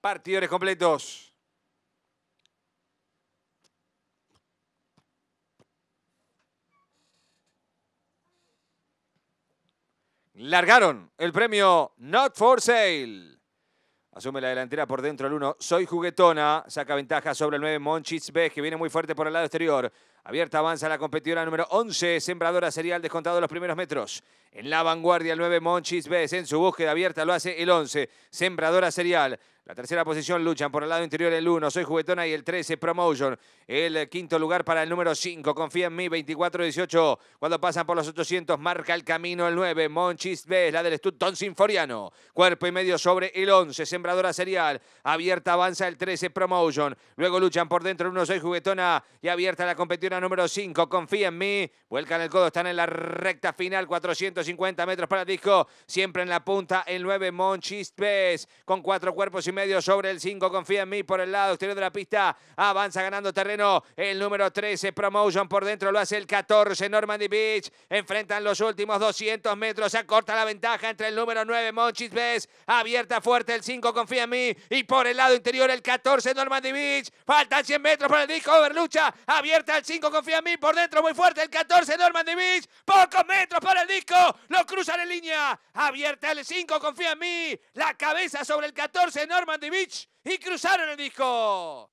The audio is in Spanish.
Partidores completos. Largaron el premio Not for Sale. Asume la delantera por dentro el 1. Soy juguetona. Saca ventaja sobre el 9. Monchis B, que viene muy fuerte por el lado exterior. Abierta avanza la competidora número 11. Sembradora Serial, descontado los primeros metros. En la vanguardia el 9 Monchis B, En su búsqueda abierta lo hace el 11. Sembradora serial. La tercera posición luchan por el lado interior el 1, Soy Juguetona y el 13, Promotion. El eh, quinto lugar para el número 5, Confía en mí, 24-18. Cuando pasan por los 800, marca el camino el 9, Monchist B, la del Stutton Sinforiano. Cuerpo y medio sobre el 11, Sembradora Serial. Abierta avanza el 13, Promotion. Luego luchan por dentro el 1, Soy Juguetona y abierta la competidora número 5, Confía en mí. Vuelcan el codo, están en la recta final, 450 metros para el disco. Siempre en la punta el 9, Monchist B, con cuatro cuerpos y medio medio sobre el 5. Confía en mí por el lado exterior de la pista. Avanza ganando terreno el número 13. Promotion por dentro lo hace el 14. Normandy Beach. Enfrentan los últimos 200 metros. Se acorta la ventaja entre el número 9. Monchis Bess. Abierta fuerte el 5. Confía en mí. Y por el lado interior el 14. Normandy Beach. Faltan 100 metros para el disco. Berlucha, Abierta el 5. Confía en mí. Por dentro muy fuerte el 14. Normandy Beach. Pocos metros para el disco. Lo cruzan en línea. Abierta el 5. Confía en mí. La cabeza sobre el 14. Normandy beach y cruzaron el disco.